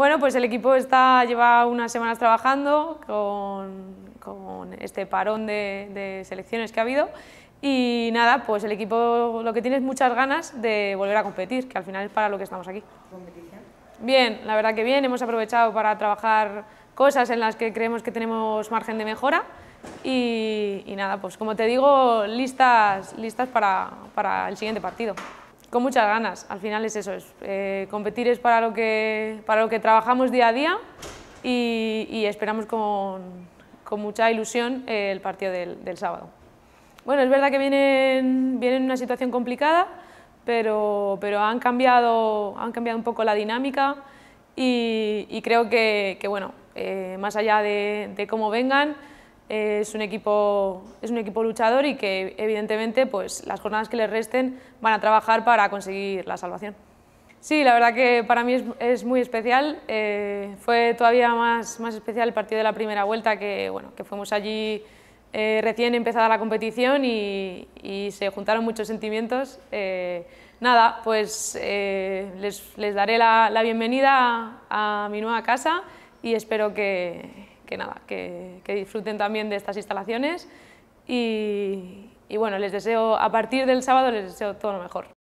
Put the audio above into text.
Bueno, pues el equipo está, lleva unas semanas trabajando con, este parón de, selecciones que ha habido y nada, pues el equipo lo que tiene es muchas ganas de volver a competir, que al final es para lo que estamos aquí. Bien, la verdad que bien, hemos aprovechado para trabajar cosas en las que creemos que tenemos margen de mejora y, nada, pues como te digo, listas, listas para el siguiente partido con muchas ganas. Al final es eso, es, eh, competir es para lo, que, para lo que trabajamos día a día y, esperamos con, mucha ilusión eh, el partido del, sábado. Bueno, es verdad que vienen, vienen en una situación complicada, pero, han, cambiado, han cambiado un poco la dinámica y, creo que, bueno, eh, más allá de cómo vengan, es un equipo, es un equipo luchador y que evidentemente pues, las jornadas que les resten van a trabajar para conseguir la salvación. Sí, la verdad que para mí es, muy especial. Eh, fue todavía más, más especial el partido de la primera vuelta, que, bueno, que fuimos allí eh, recién empezada la competición y, se juntaron muchos sentimientos. Eh, nada, pues les, daré la, bienvenida a mi nueva casa y espero que, que nada, que, disfruten también de estas instalaciones y, y bueno, les deseo, a partir del sábado les deseo todo lo mejor.